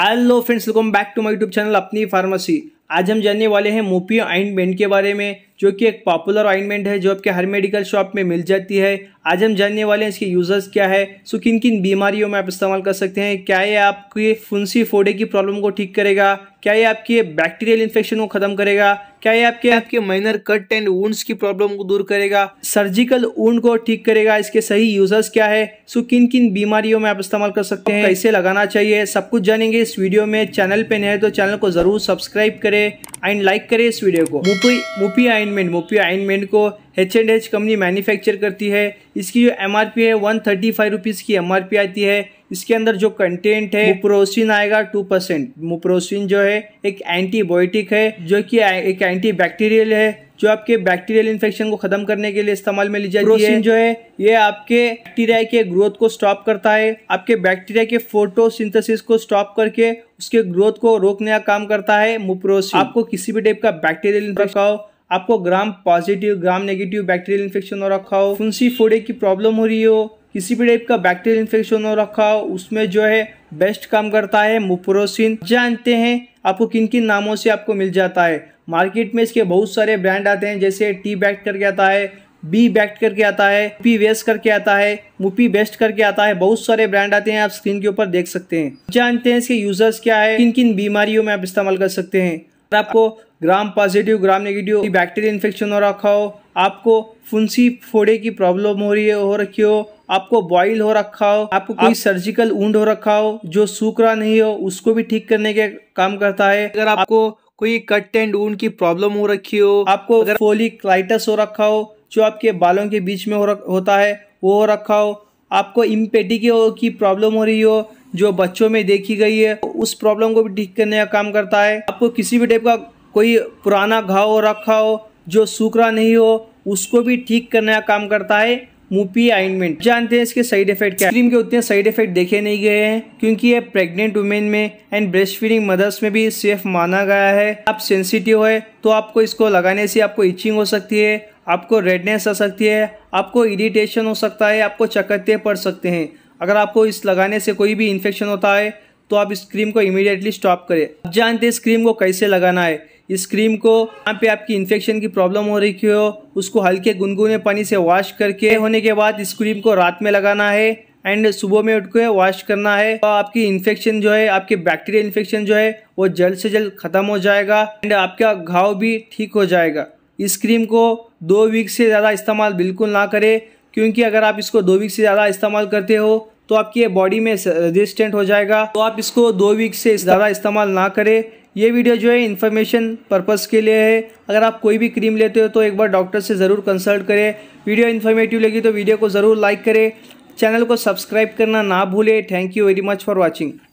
hello friends welcome back to my YouTube channel अपनी pharmacy आज हम जानने वाले हैं मोपियो आइनमेंट के बारे में जो कि एक पॉपुलर ऑइनमेंट है जो आपके हर मेडिकल शॉप में मिल जाती है आज हम जानने वाले हैं इसके यूज़र्स क्या है सो किन किन बीमारियों में आप इस्तेमाल कर सकते हैं क्या ये आपके फुंसी फोड़े की प्रॉब्लम को ठीक करेगा क्या ये आपके बैक्टीरियल इन्फेक्शन को ख़त्म करेगा क्या ये आपके आपके माइनर कट एंड वूंड्स की प्रॉब्लम को दूर करेगा सर्जिकल वूंड को ठीक करेगा इसके सही यूजर्स क्या है सो किन किन बीमारियों में आप इस्तेमाल कर सकते हैं कैसे लगाना चाहिए सब कुछ जानेंगे इस वीडियो में चैनल पे नए तो चैनल को जरूर सब्सक्राइब करें करे एंड लाइक करे इस वीडियो को मुपी मुपी आइनमेंट मुपी आइनमेंट को H and H company manufacture करती है इसकी जो एमआरपी है वन थर्टी फाइव रुपीज़ की एमआरपी आती है इसके अंदर जो कंटेंट है मुप्रोसिन आएगा टू परसेंट मुप्रोसिन जो है एक एंटीबायोटिक है जो कि एक एंटी बैक्टीरियल है जो आपके बैक्टीरियल इन्फेक्शन को खत्म करने के लिए इस्तेमाल में ली जाती है जो है ये आपके बैक्टीरिया के ग्रोथ को स्टॉप करता है आपके बैक्टीरिया के फोटोसिंथेसिस को स्टॉप करके उसके ग्रोथ को रोकने का काम करता है मुप्रोसिन आपको किसी भी टाइप का बैक्टीरियल इन्फेक्शन हो आपको gram positive gram negative bacterial infection हो रखा हो फुंसी फोड़े की प्रॉब्लम हो रही हो किसी भी टाइप का बैक्टीरियल इन्फेक्शन हो रखा हो उसमें जो है बेस्ट काम करता है मुप्रोसिन जानते हैं आपको किन किन नामों से आपको मिल जाता है मार्केट में इसके बहुत सारे ब्रांड आते हैं जैसे टी बैक्ट करके आता है बी बैक्ट करके आता है पी वेस्ट करके आता है मुपी बेस्ट करके आता है बहुत सारे ब्रांड आते हैं आप स्क्रीन के ऊपर देख सकते हैं जानते हैं इसके यूजर्स क्या है किन किन बीमारियों में आप इस्तेमाल कर सकते हैं आपको gram positive gram negative bacteria infection हो रखा हो आपको फुंसी फोड़े की प्रॉब्लम हो रही है हो रखी हो आपको बॉइल हो रखा हो आपको कोई आप... सर्जिकल ऊंड हो रखा हो जो सूख रहा नहीं हो उसको भी ठीक करने के काम करता है अगर आपको कोई कट एंड ऊन की प्रॉब्लम हो रखी हो आपको अगर फोलिक्लाइटस हो रखा हो जो आपके बालों के बीच में हो रख होता है वो हो रखा हो आपको इम्पेटिको की प्रॉब्लम हो रही हो जो बच्चों में देखी गई है उस प्रॉब्लम को भी ठीक करने का काम करता है आपको किसी भी टाइप का कोई पुराना घाव हो रखा हो जो सूखरा नहीं हो उसको भी ठीक करने का काम करता है मुपी आइनमेंट जानते हैं इसके साइड इफेक्ट क्या क्रीम के उतने साइड इफेक्ट देखे नहीं गए हैं क्योंकि ये प्रेग्नेंट वुमेन में एंड ब्रेस्ट फीडिंग मदर्स में भी सेफ माना गया है आप सेंसिटिव है तो आपको इसको लगाने से आपको इचिंग हो सकती है आपको रेडनेस आ सकती है आपको इरिटेशन हो सकता है आपको चकत्ते पड़ सकते हैं अगर आपको इस लगाने से कोई भी इन्फेक्शन होता है तो आप इस क्रीम को इमिडिएटली स्टॉप करें आप जानते हैं इस क्रीम को कैसे लगाना है इस क्रीम को यहाँ पे आपकी इन्फेक्शन की प्रॉब्लम हो रही हो उसको हल्के गुनगुने पानी से वॉश करके होने के बाद इस क्रीम को रात में लगाना है एंड सुबह में उठ के वॉश करना है तो आपकी इन्फेक्शन जो है आपके बैक्टीरिया इन्फेक्शन जो है वो जल्द से जल्द खत्म हो जाएगा एंड आपका घाव भी ठीक हो जाएगा इस क्रीम को दो वीक से ज़्यादा इस्तेमाल बिल्कुल ना करें क्योंकि अगर आप इसको दो वीक से ज़्यादा इस्तेमाल करते हो तो आपकी बॉडी में रेजिस्टेंट हो जाएगा तो आप इसको दो वीक से ज़्यादा इस्तेमाल ना करें ये वीडियो जो है इन्फॉर्मेशन पर्पस के लिए है अगर आप कोई भी क्रीम लेते हो तो एक बार डॉक्टर से ज़रूर कंसल्ट करें वीडियो इन्फॉर्मेटिव लगी तो वीडियो को ज़रूर लाइक करें चैनल को सब्सक्राइब करना ना भूलें thank you very much for watching